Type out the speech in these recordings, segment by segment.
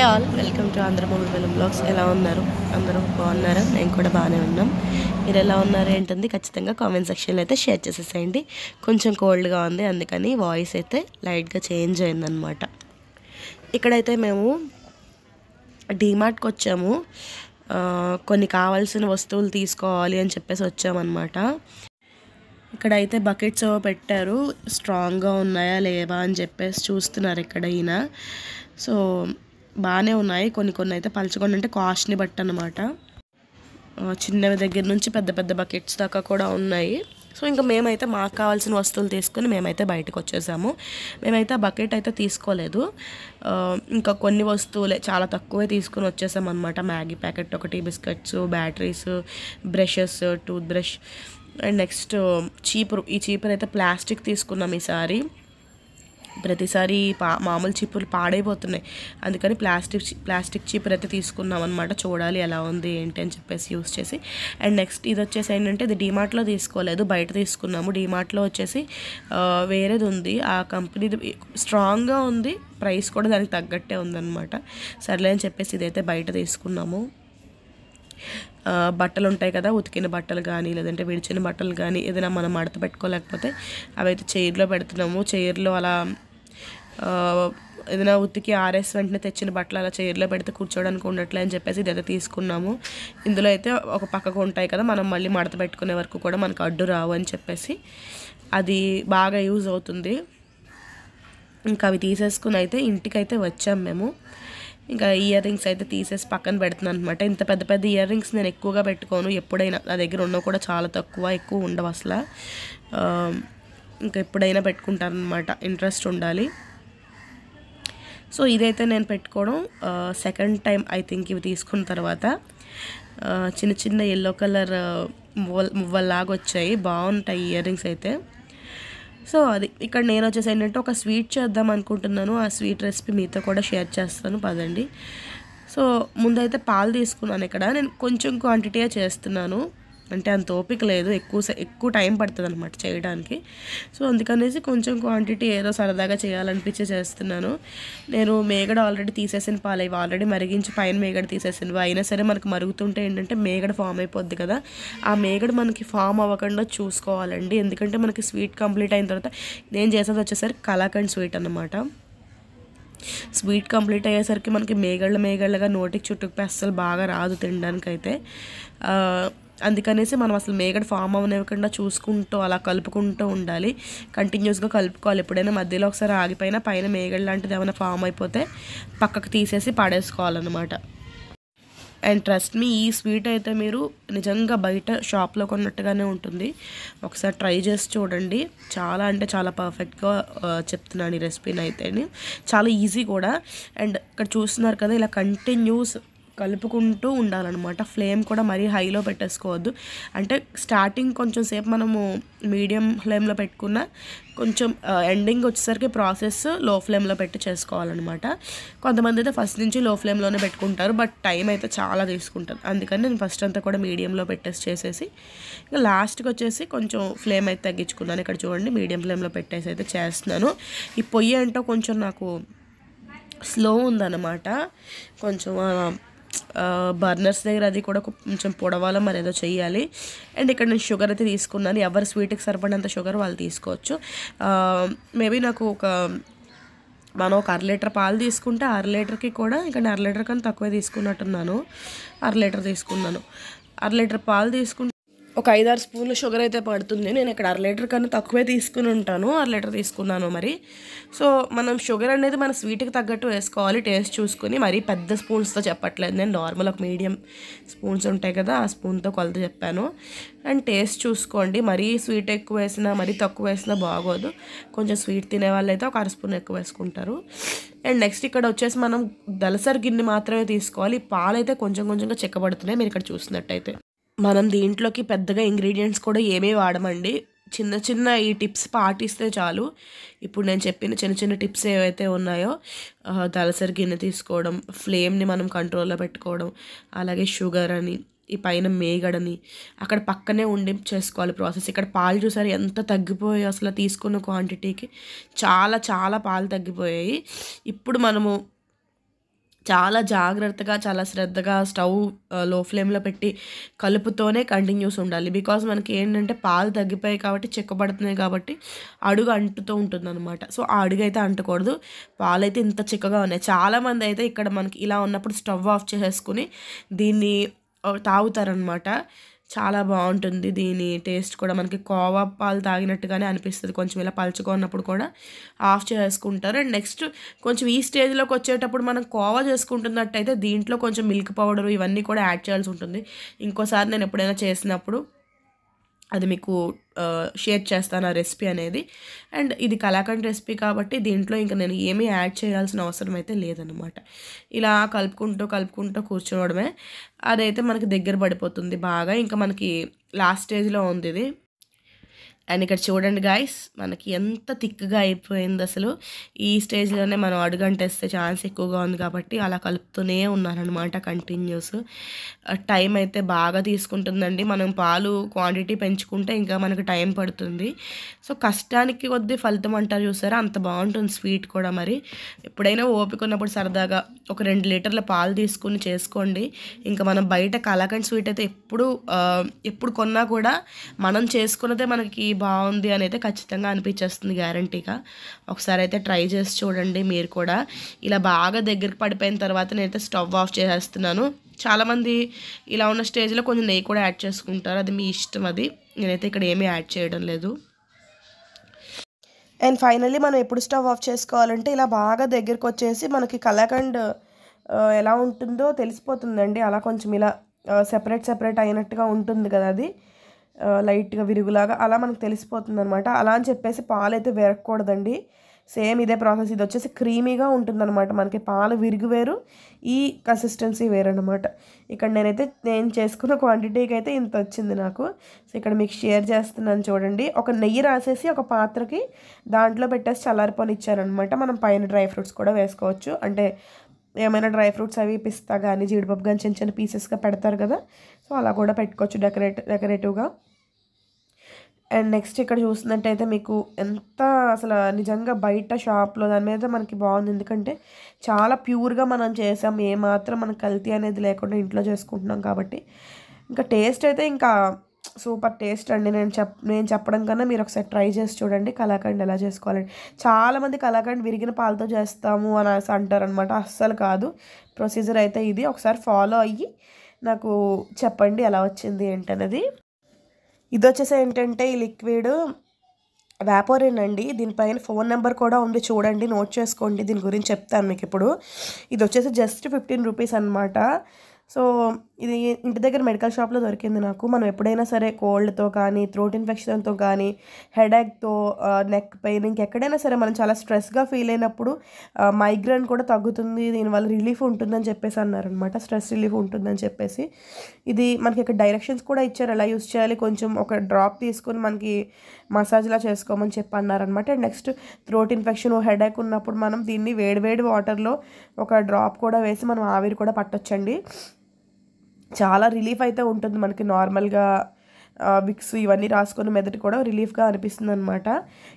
hey all welcome to Andhra movie film blogs ఎలా ఉన్నారు అందరూ బాగున్నారా నేను కూడా బాగానే ఉన్నాం మీరు ఎలా ఉన్నారు ఏంటంది ఖచ్చితంగా కామెంట్ సెక్షన్లో అయితే షేర్ చేసేసేయండి కొంచెం కోల్డ్గా ఉంది అందుకని వాయిస్ అయితే లైట్గా చేంజ్ అయిందనమాట ఇక్కడైతే మేము డీమార్ట్కి వచ్చాము కొన్ని కావాల్సిన వస్తువులు తీసుకోవాలి అని చెప్పేసి వచ్చామన్నమాట ఇక్కడైతే బకెట్స్ పెట్టారు స్ట్రాంగ్గా ఉన్నాయా లేవా అని చెప్పేసి చూస్తున్నారు ఎక్కడైనా సో బాగానే ఉన్నాయి కొన్ని కొన్ని అయితే పలుచుకొని అంటే కాస్ట్ని బట్టి అనమాట చిన్నవి దగ్గర నుంచి పెద్ద పెద్ద బకెట్స్ దాకా కూడా ఉన్నాయి సో ఇంకా మేమైతే మాకు కావాల్సిన వస్తువులు తీసుకొని మేమైతే బయటకు వచ్చేసాము మేమైతే ఆ బకెట్ అయితే తీసుకోలేదు ఇంకా కొన్ని వస్తువులే చాలా తక్కువే వచ్చేసాము అనమాట మ్యాగీ ప్యాకెట్ ఒకటి biscuits batteries brushes toothbrush and next చీపురు ఈ చీపురు అయితే ప్లాస్టిక్ తీసుకున్నాం ఈసారి ప్రతిసారి పా మామూలు చిప్పులు పాడైపోతున్నాయి అందుకని ప్లాస్టిక్ ప్లాస్టిక్ చీపురు అయితే తీసుకున్నాం అనమాట చూడాలి ఎలా ఉంది ఏంటి అని చెప్పేసి యూస్ చేసి అండ్ నెక్స్ట్ ఇది వచ్చేసి ఏంటంటే ఇది డీమార్ట్లో తీసుకోలేదు బయట తీసుకున్నాము డీమార్ట్లో వచ్చేసి వేరేది ఉంది ఆ కంపెనీ స్ట్రాంగ్గా ఉంది ప్రైస్ కూడా దానికి తగ్గట్టే ఉందన్నమాట సర్లే అని చెప్పేసి ఇదైతే బయట తీసుకున్నాము బట్టలు ఉంటాయి కదా ఉతికిన బట్టలు కానీ లేదంటే విడిచిన బట్టలు కానీ ఏదైనా మనం మడత పెట్టుకోలేకపోతే అవైతే చైర్లో పెడుతున్నాము చైర్లో అలా ఏదైనా ఉతికి ఆర్ఎస్ వెంటనే తెచ్చిన బట్టలు అలా చైర్లో పెడితే కూర్చోడానికి ఉండట్లే అని చెప్పేసి ఇదైతే తీసుకున్నాము ఇందులో అయితే ఒక పక్కకు ఉంటాయి కదా మనం మళ్ళీ మడత పెట్టుకునే వరకు కూడా మనకు అడ్డు రావు అని చెప్పేసి అది బాగా యూజ్ అవుతుంది ఇంకా అవి తీసేసుకుని అయితే ఇంటికైతే వచ్చాము మేము ఇంకా ఇయర్ రింగ్స్ అయితే తీసేసి పక్కన పెడుతున్నాను అనమాట ఇంత పెద్ద పెద్ద ఇయర్ రింగ్స్ నేను ఎక్కువగా పెట్టుకోను ఎప్పుడైనా నా దగ్గర ఉన్న కూడా చాలా తక్కువ ఎక్కువ ఉండవు అసలు ఇంకా ఎప్పుడైనా పెట్టుకుంటాను అనమాట ఇంట్రెస్ట్ ఉండాలి సో ఇదైతే నేను పెట్టుకోవడం సెకండ్ టైం ఐ థింక్ ఇవి తీసుకున్న తర్వాత చిన్న చిన్న ఎల్లో కలర్ మువ్వల్లాగా వచ్చాయి బాగుంటాయి ఇయర్ రింగ్స్ అయితే సో అది ఇక్కడ నేను వచ్చేసి ఏంటంటే ఒక స్వీట్ చేద్దాం అనుకుంటున్నాను ఆ స్వీట్ రెసిపీ మీతో కూడా షేర్ చేస్తాను పదండి సో ముందైతే పాలు తీసుకున్నాను ఇక్కడ నేను కొంచెం క్వాంటిటీయే చేస్తున్నాను అంటే అంత ఓపిక లేదు ఎక్కువ ఎక్కువ టైం పడుతుంది అనమాట చేయడానికి సో అందుకనేసి కొంచెం క్వాంటిటీ ఏదో సరదాగా చేయాలనిపించి చేస్తున్నాను నేను మేగడ ఆల్రెడీ తీసేసిన పాలు ఇవి ఆల్రెడీ మరిగించి పైన మేగడ తీసేసినవి అయినా సరే మనకు మరుగుతుంటే ఏంటంటే మేగడ ఫామ్ అయిపోద్ది కదా ఆ మేగడ మనకి ఫామ్ అవ్వకుండా చూసుకోవాలండి ఎందుకంటే మనకి స్వీట్ కంప్లీట్ అయిన తర్వాత నేను చేసేది వచ్చేసరికి కలాకండ్ స్వీట్ అనమాట స్వీట్ కంప్లీట్ అయ్యేసరికి మనకి మేగళ్ళ మేగళ్ళగా నోటికి చుట్టుకు అస్సలు బాగా రాదు తినడానికైతే అందుకనేసి మనం అసలు మేగడ ఫామ్ అవ్వనివ్వకుండా చూసుకుంటూ అలా కలుపుకుంటూ ఉండాలి కంటిన్యూస్గా కలుపుకోవాలి ఎప్పుడైనా మధ్యలో ఒకసారి ఆగిపోయినా పైన మేఘడ లాంటిది ఏమైనా ఫామ్ అయిపోతే పక్కకు తీసేసి పడేసుకోవాలన్నమాట అండ్ ట్రస్ట్ మీ ఈ స్వీట్ అయితే మీరు నిజంగా బయట షాప్లో కొన్నట్టుగానే ఉంటుంది ఒకసారి ట్రై చేసి చూడండి చాలా అంటే చాలా పర్ఫెక్ట్గా చెప్తున్నాను ఈ రెసిపీని అయితే చాలా ఈజీ కూడా అండ్ ఇక్కడ చూస్తున్నారు కదా ఇలా కంటిన్యూస్ కలుపుకుంటూ ఉండాలన్నమాట ఫ్లేమ్ కూడా మరీ హైలో పెట్టేసుకోవద్దు అంటే స్టార్టింగ్ కొంచెం సేపు మనము మీడియం ఫ్లేమ్లో పెట్టుకున్న కొంచెం ఎండింగ్ వచ్చేసరికి ప్రాసెస్ లో ఫ్లేమ్లో పెట్టి చేసుకోవాలన్నమాట కొంతమంది అయితే ఫస్ట్ నుంచి లో ఫ్లేమ్లోనే పెట్టుకుంటారు బట్ టైం అయితే చాలా తీసుకుంటారు అందుకని నేను ఫస్ట్ అంతా కూడా మీడియంలో పెట్టేసి చేసేసి ఇంకా లాస్ట్కి వచ్చేసి కొంచెం ఫ్లేమ్ అయితే తగ్గించుకున్నాను ఇక్కడ చూడండి మీడియం ఫ్లేమ్లో పెట్టేసి అయితే చేస్తున్నాను ఈ పొయ్యి ఏంటో కొంచెం నాకు స్లో ఉందన్నమాట కొంచెం బర్నర్స్ దగ్గర అది కూడా కొంచెం పొడవాల మరి ఏదో చేయాలి అండ్ ఇక్కడ నేను షుగర్ అయితే తీసుకున్నాను ఎవరు స్వీట్కి సరిపడినంత షుగర్ వాళ్ళు తీసుకోవచ్చు మేబీ నాకు ఒక మనం ఒక అర లీటర్ పాలు తీసుకుంటే అర లీటర్కి కూడా ఇక్కడ అర లీటర్ కన్నా తక్కువే తీసుకున్నట్టున్నాను అర లీటర్ తీసుకున్నాను అర లీటర్ పాలు తీసుకుంటే ఒక ఐదారు స్పూన్లు షుగర్ అయితే పడుతుంది నేను ఇక్కడ అర లీటర్ కన్నా తక్కువే తీసుకుని ఉంటాను అర లీటర్ తీసుకున్నాను మరి సో మనం షుగర్ అనేది మన స్వీట్కి తగ్గట్టు వేసుకోవాలి టేస్ట్ చూసుకుని మరీ పెద్ద స్పూన్స్తో చెప్పట్లేదు నేను నార్మల్ ఒక మీడియం స్పూన్స్ ఉంటాయి కదా ఆ స్పూన్తో కొలత చెప్పాను అండ్ టేస్ట్ చూసుకోండి మరీ స్వీట్ ఎక్కువ వేసినా మరీ తక్కువ వేసినా బాగోదు కొంచెం స్వీట్ తినే వాళ్ళైతే ఒక అర స్పూన్ ఎక్కువ వేసుకుంటారు అండ్ నెక్స్ట్ ఇక్కడ వచ్చేసి మనం దలసరి గిన్నె మాత్రమే తీసుకోవాలి పాలైతే కొంచెం కొంచెంగా చెక్కబడుతున్నాయి మీరు ఇక్కడ చూసినట్టయితే మనం దీంట్లోకి పెద్దగా ఇంగ్రీడియంట్స్ కూడా ఏమీ వాడమండి చిన్న చిన్న ఈ టిప్స్ పాటిస్తే చాలు ఇప్పుడు నేను చెప్పిన చిన్న చిన్న టిప్స్ ఏవైతే ఉన్నాయో దలసరి గిన్నె తీసుకోవడం ఫ్లేమ్ని మనం కంట్రోల్లో పెట్టుకోవడం అలాగే షుగర్ అని ఈ పైన మేగడని అక్కడ పక్కనే ఉండి చేసుకోవాలి ప్రాసెస్ ఇక్కడ పాలు చూసారు ఎంత తగ్గిపోయాయి అసలు తీసుకున్న క్వాంటిటీకి చాలా చాలా పాలు తగ్గిపోయాయి ఇప్పుడు మనము చాలా జాగ్రత్తగా చాలా శ్రద్ధగా స్టవ్ లో ఫ్లేమ్లో పెట్టి కలుపుతోనే కంటిన్యూస్ ఉండాలి బికాజ్ మనకి ఏంటంటే పాలు తగ్గిపోయాయి కాబట్టి చిక్కబడుతున్నాయి కాబట్టి అడుగు అంటుతూ ఉంటుంది అనమాట సో ఆ అడుగు అయితే అంటకూడదు పాలైతే ఇంత చిక్కగా ఉన్నాయి చాలామంది అయితే ఇక్కడ మనకి ఇలా ఉన్నప్పుడు స్టవ్ ఆఫ్ చేసేసుకుని దీన్ని తాగుతారనమాట చాలా బాగుంటుంది దీని టేస్ట్ కూడా మనకి కోవా పాలు తాగినట్టుగానే అనిపిస్తుంది కొంచెం ఇలా పలుచుకున్నప్పుడు కూడా ఆఫ్ చేసుకుంటారు అండ్ నెక్స్ట్ కొంచెం ఈ స్టేజ్లోకి వచ్చేటప్పుడు మనం కోవా చేసుకుంటున్నట్టయితే దీంట్లో కొంచెం మిల్క్ పౌడర్ ఇవన్నీ కూడా యాడ్ చేయాల్సి ఉంటుంది ఇంకోసారి నేను ఎప్పుడైనా చేసినప్పుడు అది మీకు షేర్ చేస్తాను ఆ రెసిపీ అనేది అండ్ ఇది కలాఖండ్ రెసిపీ కాబట్టి దీంట్లో ఇంకా నేను ఏమీ యాడ్ చేయాల్సిన అవసరం అయితే లేదనమాట ఇలా కలుపుకుంటూ కలుపుకుంటూ కూర్చోవడమే అదైతే మనకి దగ్గర పడిపోతుంది బాగా ఇంకా మనకి లాస్ట్ స్టేజ్లో ఉంది ఇది అండ్ ఇక్కడ చూడండి గాయస్ మనకి ఎంత థిక్గా అయిపోయింది అసలు ఈ స్టేజ్లోనే మనం అడుగంటేస్తే ఛాన్స్ ఎక్కువగా ఉంది కాబట్టి అలా కలుపుతూనే ఉన్నారనమాట కంటిన్యూస్ టైం అయితే బాగా తీసుకుంటుందండి మనం పాలు క్వాంటిటీ పెంచుకుంటే ఇంకా మనకు టైం పడుతుంది సో కష్టానికి కొద్ది ఫలితం అంటారు చూసారా అంత బాగుంటుంది స్వీట్ కూడా మరి ఎప్పుడైనా ఓపిక ఉన్నప్పుడు సరదాగా ఒక రెండు లీటర్ల పాలు తీసుకుని చేసుకోండి ఇంకా మనం బయట కలాకండ్ స్వీట్ అయితే ఎప్పుడు ఎప్పుడు కొన్నా కూడా మనం చేసుకున్నదే మనకి బాగుంది అని అయితే ఖచ్చితంగా అనిపించేస్తుంది గ్యారంటీగా ఒకసారి అయితే ట్రై చేసి చూడండి మీరు కూడా ఇలా బాగా దగ్గరికి పడిపోయిన తర్వాత నేనైతే స్టవ్ ఆఫ్ చేసేస్తున్నాను చాలామంది ఇలా ఉన్న స్టేజ్లో కొంచెం నెయ్యి కూడా యాడ్ చేసుకుంటారు అది మీ ఇష్టం అది నేనైతే ఇక్కడ ఏమీ యాడ్ చేయడం లేదు అండ్ ఫైనల్లీ మనం ఎప్పుడు స్టవ్ ఆఫ్ చేసుకోవాలంటే ఇలా బాగా దగ్గరికి వచ్చేసి మనకి కలాకండ్ ఎలా ఉంటుందో తెలిసిపోతుందండి అలా కొంచెం ఇలా సెపరేట్ సెపరేట్ అయినట్టుగా ఉంటుంది కదా అది లైట్గా విరుగులాగా అలా మనకు తెలిసిపోతుంది అనమాట అలా అని చెప్పేసి పాలు అయితే విరగకూడదండి సేమ్ ఇదే ప్రాసెస్ ఇది వచ్చేసి క్రీమీగా ఉంటుందన్నమాట మనకి పాలు విరుగు వేరు ఈ కన్సిస్టెన్సీ వేరనమాట ఇక్కడ నేనైతే నేను చేసుకున్న క్వాంటిటీకి అయితే ఇంత వచ్చింది నాకు సో ఇక్కడ మీకు షేర్ చేస్తున్నాను చూడండి ఒక నెయ్యి రాసేసి ఒక పాత్రకి దాంట్లో పెట్టేసి చల్లారిపోని ఇచ్చారనమాట మనం పైన డ్రై ఫ్రూట్స్ కూడా వేసుకోవచ్చు అంటే ఏమైనా డ్రై ఫ్రూట్స్ అవి పిస్తా కానీ జీడిపప్పు కానీ చిన్న చిన్న పీసెస్గా పెడతారు కదా సో అలా కూడా పెట్టుకోవచ్చు డెకరేట్ డెకరేటివ్గా అండ్ నెక్స్ట్ ఇక్కడ చూసినట్టయితే మీకు ఎంత అసలు నిజంగా బయట షాప్లో దాని మీద మనకి బాగుంది ఎందుకంటే చాలా ప్యూర్గా మనం చేసాం ఏమాత్రం మన కల్తీ అనేది లేకుండా ఇంట్లో చేసుకుంటున్నాం కాబట్టి ఇంకా టేస్ట్ అయితే ఇంకా సూపర్ టేస్ట్ అండి నేను చెప్ నేను చెప్పడం కన్నా మీరు ఒకసారి ట్రై చేసి చూడండి కలాకండ్ ఎలా చేసుకోవాలండి చాలామంది కలాకండ్ విరిగిన పాలతో చేస్తాము అని అంటారనమాట అస్సలు కాదు ప్రొసీజర్ అయితే ఇది ఒకసారి ఫాలో అయ్యి నాకు చెప్పండి ఎలా వచ్చింది ఏంటన్నది ఇది వచ్చేసి ఏంటంటే ఈ లిక్విడ్ వ్యాపోరిన్ అండి దీనిపైన ఫోన్ నెంబర్ కూడా ఉంది చూడండి నోట్ చేసుకోండి దీని గురించి చెప్తాను మీకు ఇప్పుడు ఇది వచ్చేసి జస్ట్ ఫిఫ్టీన్ రూపీస్ అనమాట సో ఇది ఇంటి దగ్గర మెడికల్ షాప్లో దొరికింది నాకు మనం ఎప్పుడైనా సరే కోల్డ్తో కానీ థ్రోట్ ఇన్ఫెక్షన్తో కానీ హెడేక్తో నెక్ పెయిన్ ఇంకెక్కడైనా సరే మనం చాలా స్ట్రెస్గా ఫీల్ అయినప్పుడు మైగ్రేన్ కూడా తగ్గుతుంది దీనివల్ల రిలీఫ్ ఉంటుందని చెప్పేసి అన్నారనమాట స్ట్రెస్ రిలీఫ్ ఉంటుందని చెప్పేసి ఇది మనకి ఇక్కడ డైరెక్షన్స్ కూడా ఇచ్చారు ఎలా యూస్ చేయాలి కొంచెం ఒక డ్రాప్ తీసుకొని మనకి మసాజ్లా చేసుకోమని చెప్పి అన్నారనమాట and next throat infection headache ఉన్నప్పుడు మనం దీన్ని వేడివేడి వాటర్లో ఒక డ్రాప్ కూడా వేసి మనం ఆవిరి కూడా పట్టొచ్చండి చాలా రిలీఫ్ అయితే ఉంటుంది మనకి నార్మల్గా విక్స్ ఇవన్నీ రాసుకుని మెదటి కూడా రిలీఫ్గా అనిపిస్తుంది అనమాట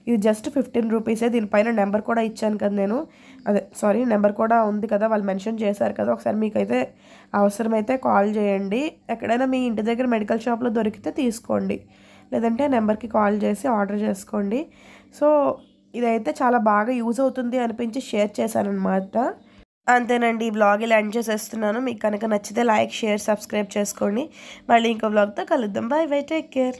ఇది జస్ట్ ఫిఫ్టీన్ రూపీసే దీనిపైన నెంబర్ కూడా ఇచ్చాను కదా నేను అదే సారీ నెంబర్ కూడా ఉంది కదా వాళ్ళు మెన్షన్ చేశారు కదా ఒకసారి మీకైతే అవసరమైతే కాల్ చేయండి ఎక్కడైనా మీ ఇంటి దగ్గర మెడికల్ షాప్లో దొరికితే తీసుకోండి లేదంటే నెంబర్కి కాల్ చేసి ఆర్డర్ చేసుకోండి సో ఇదైతే చాలా బాగా యూజ్ అవుతుంది అనిపించి షేర్ చేశాను అనమాట అంతేనండి ఈ బ్లాగ్ ఇలా ఎండ్ చేసేస్తున్నాను మీకు కనుక నచ్చితే లైక్ షేర్ సబ్స్క్రైబ్ చేసుకోండి మళ్ళీ ఇంకో బ్లాగ్తో కలుద్దాం బాయ్ బై టేక్ కేర్